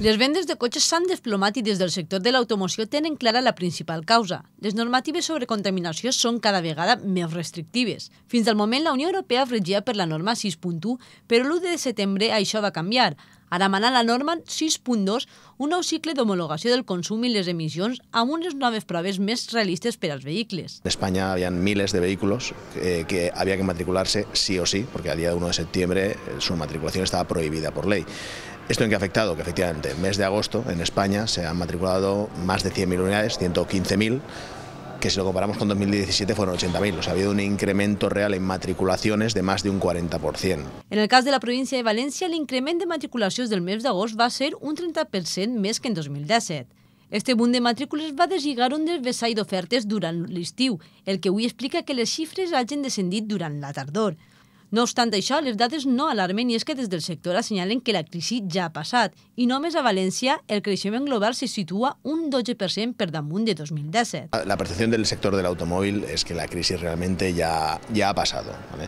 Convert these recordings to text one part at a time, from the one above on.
Les vendes de cotxes s'han desplomat i des del sector de l'automoció tenen clara la principal causa. Les normatives sobre contaminació són cada vegada més restrictives. Fins al moment, la Unió Europea regia per la norma 6.1, però l'1 de setembre això va canviar. Ara mana la norma 6.2, un nou cicle d'homologació del consum i les emissions amb unes noves proves més realistes per als vehicles. En hi havia milers de vehicles eh, que, que matricular que matricularse sí o sí, perquè a dia 1 de setembre la eh, matriculació estava prohibida per llei. ¿Esto en qué ha afectado? Que efectivamente, en mes de agosto en España se han matriculado más de 100.000 unidades, 115.000, que si lo comparamos con 2017 fueron 80.000. O sea, ha habido un incremento real en matriculaciones de más de un 40%. En el cas de la província de València, l'increment de matriculacions del mes d'agost va ser un 30% més que en 2017. Este boom de matrícules va deslligar un del vessall d'ofertes durant l'estiu, el que avui explica que les xifres hagin descendit durant la tardor. No obstant això, les dades no alarmen i és que des del sector assenyalen que la crisi ja ha passat i només a València el creixement global se situa un 12% per damunt de 2017. La percepció del sector de l'automòbil es que la crisi realment ja, ja ha passat. ¿vale?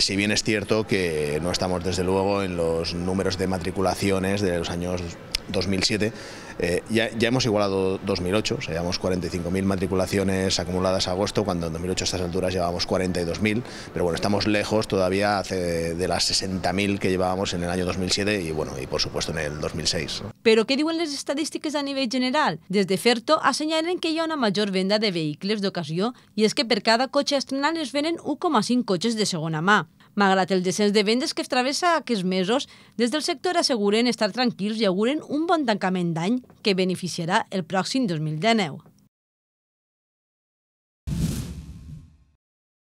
Si bien és cierto que no estamos desde luego en los números de matriculaciones de los años 2007, eh, ya, ya, hemos igualado 2008, o sea, llevamos 45.000 matriculaciones acumuladas a agosto, cuando en 2008 a estas alturas llevábamos 42.000, pero bueno, estamos lejos todavía hace de las 60.000 que llevábamos en el año 2007 y bueno, y por supuesto en el 2006. Pero ¿qué diuen las estadísticas a nivel general? Desde Ferto assenyalen que hay una mayor venda de vehículos de ocasión y es que per cada coche estrenat les venen 1,5 coches de segunda mano. Malgrat el descens de vendes que es travessa aquests mesos, des del sector asseguren estar tranquils i auguren un bon tancament d'any que beneficiarà el pròxim 2019.